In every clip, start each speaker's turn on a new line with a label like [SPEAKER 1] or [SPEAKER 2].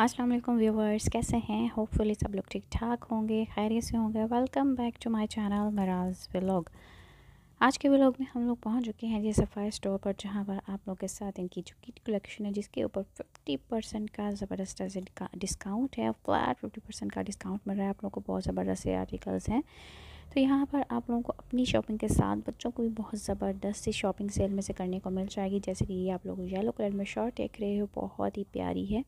[SPEAKER 1] अस्सलाम वालेकुम व्यूवर्स कैसे हैं होपफुली सब लोग ठीक ठाक होंगे खैरियत से होंगे welcome back to my channel Meraj vlog आज के व्लॉग में हम लोग पहुंच चुके हैं जी सफ़ाई स्टोर पर जहां पर आप लोग के साथ इनकी जो किट कलेक्शन है जिसके ऊपर फिफ्टी परसेंट का ज़बरदस्त का डिस्काउंट है फ्लैट फिफ्टी परसेंट का डिस्काउंट मिल रहा है आप लोग को बहुत ज़बरदस्त आर्टिकल्स हैं तो यहाँ पर आप लोगों को अपनी शॉपिंग के साथ बच्चों को भी बहुत ज़बरदस्त सी शॉपिंग सेल में से करने को मिल जाएगी जैसे कि ये आप लोग येलो कलर में शर्ट देख रहे हो बहुत ही प्यारी है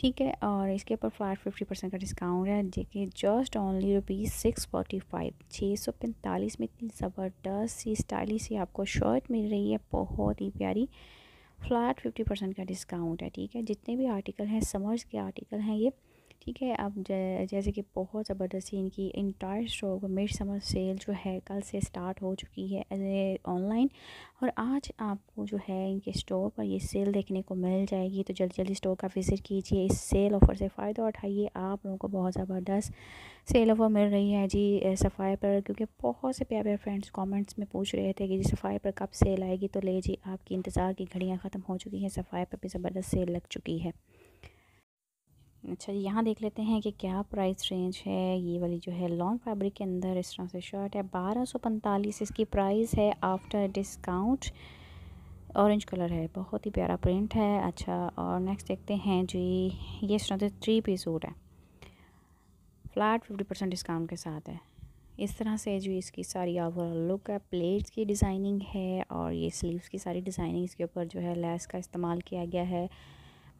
[SPEAKER 1] ठीक है और इसके ऊपर फाइव फिफ्टी परसेंट का डिस्काउंट है देखिए just only rupees six forty five छः सौ पैंतालीस में इतनी ज़बरदस्त सी स्टाइलिश सी आपको शर्ट मिल रही है बहुत ही प्यारी फ्लैट फिफ्टी परसेंट का डिस्काउंट है ठीक है जितने भी आर्टिकल हैं समर्स के आर्टिकल हैं ये ठीक है अब जैसे कि बहुत ज़बरदस्ती इनकी entire stock mid summer sale जो है कल से स्टार्ट हो चुकी है एज ऑनलाइन और आज आपको जो है इनके स्टोर पर ये सेल देखने को मिल जाएगी तो जल्दी जल्दी स्टोर का विज़िट कीजिए इस सेल ऑफ़र से फ़ायदा उठाइए आप लोगों को बहुत ज़बरदस्त सेल ऑफ़र मिल रही है जी सफ़ाई पर क्योंकि बहुत से प्यारे फ्रेंड्स कमेंट्स में पूछ रहे थे कि जी सफ़ाई पर कब सेल आएगी तो ले जी आपकी इंतज़ार की घड़ियाँ ख़त्म हो चुकी हैं सफ़ाई पर भी ज़बरदस्त सेल लग चुकी है अच्छा जी यहाँ देख लेते हैं कि क्या प्राइस रेंज है ये वाली जो है लॉन्ग फैब्रिक के अंदर इस तरह से शर्ट है बारह सौ पैंतालीस इसकी प्राइस है आफ्टर डिस्काउंट ऑरेंज कलर है बहुत ही प्यारा प्रिंट है अच्छा और नेक्स्ट देखते हैं जी ये इस तरह से थ्री पीस सूट है फ्लैट फिफ्टी परसेंट डिस्काउंट के साथ है इस तरह से जो इसकी सारी ओवरऑल लुक है प्लेट्स की डिज़ाइनिंग है और ये स्लीव्स की सारी डिज़ाइनिंग इसके ऊपर जो है लेस का इस्तेमाल किया गया है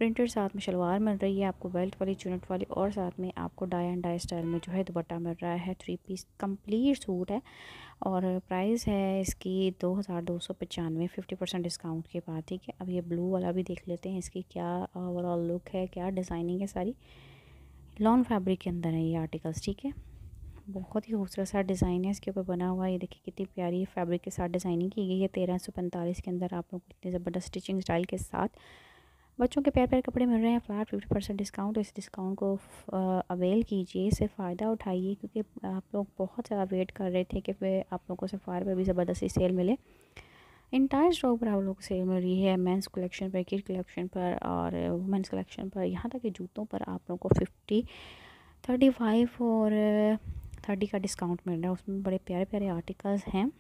[SPEAKER 1] प्रिंटेड साथ में शलवार मिल रही है आपको बेल्ट वाली चुनट वाली और साथ में आपको डाई एंड डाई स्टाइल में जो है दुपट्टा मिल रहा है थ्री पीस कंप्लीट सूट है और प्राइस है इसकी दो हज़ार दो सौ पचानवे फिफ्टी परसेंट डिस्काउंट के बाद ठीक है अब ये ब्लू वाला भी देख लेते हैं इसकी क्या ओवरऑल लुक है क्या डिज़ाइनिंग है सारी लॉन्ग फैब्रिक के अंदर है ये आर्टिकल्स ठीक है बहुत ही खूबसूरत सा डिज़ाइन है इसके ऊपर बना हुआ है ये देखिए कितनी प्यारी फैब्रिक के साथ डिज़ाइनिंग की गई है तेरह सौ पैंतालीस के अंदर आप लोग इतनी ज़बरदस्त स्टिचिंग स्टाइल के साथ बच्चों के प्यार प्यार कपड़े मिल रहे हैं फ्लैट फिफ्टी परसेंट डिस्काउंट तो इस डिस्काउंट को अवेल कीजिए इससे फ़ायदा उठाइए क्योंकि आप लोग बहुत ज़्यादा वेट कर रहे थे कि आप लोगों को सफ़ार पर भी ज़बरदस्ती सेल मिले इंटायर स्टॉक पर आप लोग को सेल मिल रही है मेंस कलेक्शन पर किड कलेक्शन पर और वुमेंस कलेक्शन पर यहाँ तक कि जूतों पर आप लोग को फिफ्टी थर्टी फाइव और थर्टी का डिस्काउंट मिल रहा है उसमें बड़े प्यारे प्यारे आर्टिकल्स हैं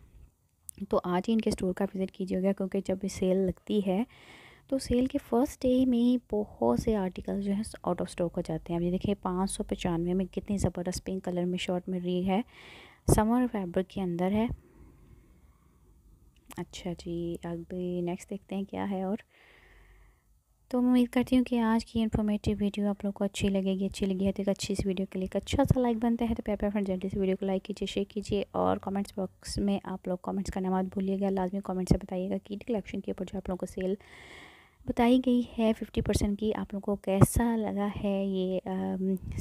[SPEAKER 1] तो आज ही इनके स्टोर का विज़िट कीजिएगा क्योंकि जब सेल लगती है तो सेल के फ़र्स्ट डे में ही बहुत से आर्टिकल जो है आउट ऑफ स्टॉक हो जाते हैं अब ये देखिए पाँच सौ पचानवे में कितनी ज़बरदस्त पिंक कलर में शॉर्ट में री है समर फैब्रिक के अंदर है अच्छा जी अब नेक्स्ट देखते हैं क्या है और तो मैं उम्मीद करती हूँ कि आज की इन्फॉर्मेटिव वीडियो आप लोग को अच्छी लगेगी अच्छी लगी है तो एक अच्छी सी वीडियो के लिए एक अच्छा सा लाइक बनता है तो पेपर फ्रेंड जल्दी से वीडियो को लाइक कीजिए शेयर कीजिए और कमेंट्स बॉक्स में आप लोग कमेंट्स करना मत भूलिएगा लाजमी कमेंट्स से बताइएगा कि कलेक्शन के ऊपर जो आप लोगों को सेल बताई गई है फिफ्टी परसेंट की आप लोगों को कैसा लगा है ये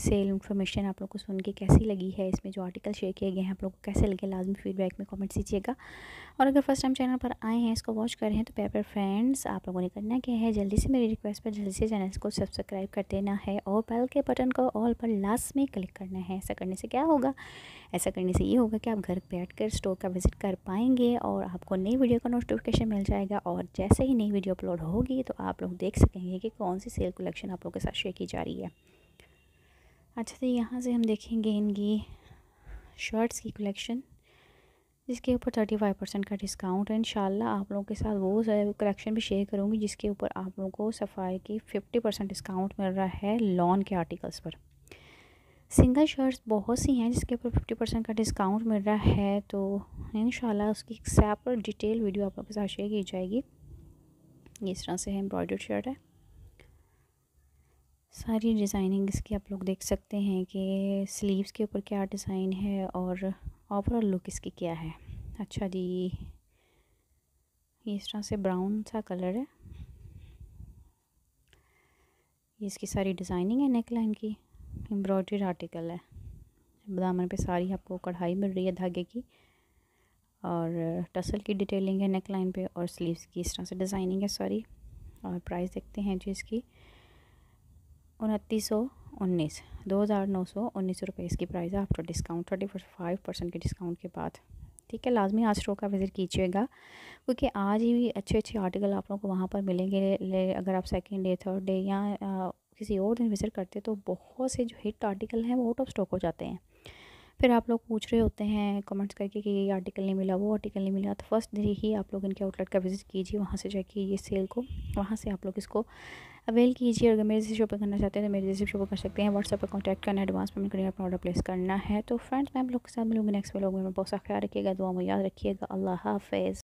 [SPEAKER 1] सेल इन्फॉर्मेशन आप लोगों को सुन के कैसी लगी है इसमें जो आर्टिकल शेयर किए गए हैं आप लोगों को कैसे लगे लाजमी फीडबैक में कमेंट दीजिएगा और अगर फर्स्ट टाइम चैनल पर आए हैं इसको वॉच कर रहे हैं तो पेपर फ्रेंड्स आप लोगों ने करना क्या है जल्दी से मेरी रिक्वेस्ट पर जल्दी से चैनल को सब्सक्राइब कर देना है और बैल के बटन को ऑल पर लास्ट में क्लिक करना है ऐसा करने से क्या होगा ऐसा करने से ये होगा कि आप घर बैठ कर स्टोर का विज़िट कर पाएंगे और आपको नई वीडियो का नोटिफिकेशन मिल जाएगा और जैसे ही नई वीडियो अपलोड होगी तो आप लोग देख सकेंगे कि कौन सी सेल कलेक्शन आप लोग के साथ शेयर की जा रही है अच्छा तो यहाँ से हम देखेंगे इनकी शर्ट्स की कलेक्शन जिसके ऊपर थर्टी फाइव परसेंट का डिस्काउंट है इन आप लोगों के साथ वो कलेक्शन भी शेयर करूँगी जिसके ऊपर आप लोगों को सफ़ाई की फिफ्टी परसेंट डिस्काउंट मिल रहा है लॉन के आर्टिकल्स पर सिंगल शर्ट्स बहुत सी हैं जिसके ऊपर फिफ्टी परसेंट का डिस्काउंट मिल रहा है तो इन उसकी एक डिटेल वीडियो आप लोगों के साथ शेयर की जाएगी ये इस तरह से है एम्ब्रॉयडर्ड शर्ट है सारी डिज़ाइनिंग इसकी आप लोग देख सकते हैं कि स्लीव्स के ऊपर क्या डिज़ाइन है और ओवरऑल लुक इसकी क्या है अच्छा जी ये इस तरह से ब्राउन सा कलर है ये इसकी सारी डिज़ाइनिंग है नेकलाइन लाइन की एम्ब्रॉयड्रीड आर्टिकल है दामन पे सारी आपको कढ़ाई मिल रही है धागे की और टसल की डिटेलिंग है नेक लाइन पे और स्लीव्स की इस तरह से डिज़ाइनिंग है सॉरी और प्राइस देखते हैं जी इसकी उनतीस सौ उन्नीस दो हज़ार नौ सौ उन्नीस रुपये इसकी प्राइस है after discount thirty five percent के डिस्काउंट के बाद ठीक है लाजमी आज स्टोर का विज़िट कीजिएगा क्योंकि आज ही अच्छे अच्छे आर्टिकल आप लोगों को वहाँ पर मिलेंगे अगर आप सेकेंड डे थर्ड डे या किसी और दिन विज़िट करते तो बहुत से जो हिट आर्टिकल हैं वो आउट ऑफ स्टॉक हो जाते हैं फिर आप लोग पूछ रहे होते हैं कमेंट्स करके कि ये आर्टिकल नहीं मिला वो आर्टिकल नहीं मिला तो फर्स्ट डे ही आप लोग इनके आउटलेट का विज़िट कीजिए वहाँ से जाके ये सेल को वहाँ से आप लोग इसको अवेल कीजिए अगर मेरे से शॉपिंग करना चाहते हैं तो मेरे जैसे शॉपिंग कर सकते हैं व्हाट्सएप पर कॉन्टैक्ट करना एडवांस पेमेंट करिए अपना ऑर्डर प्लेस करना है तो फ्रेंड्स मैं आप लोग के साथ मिलूँगी नेक्स्ट वे लोग में बहुत सा ख्याल रखिएगा दुआ में याद रखिएगा अल्लाह हाफ़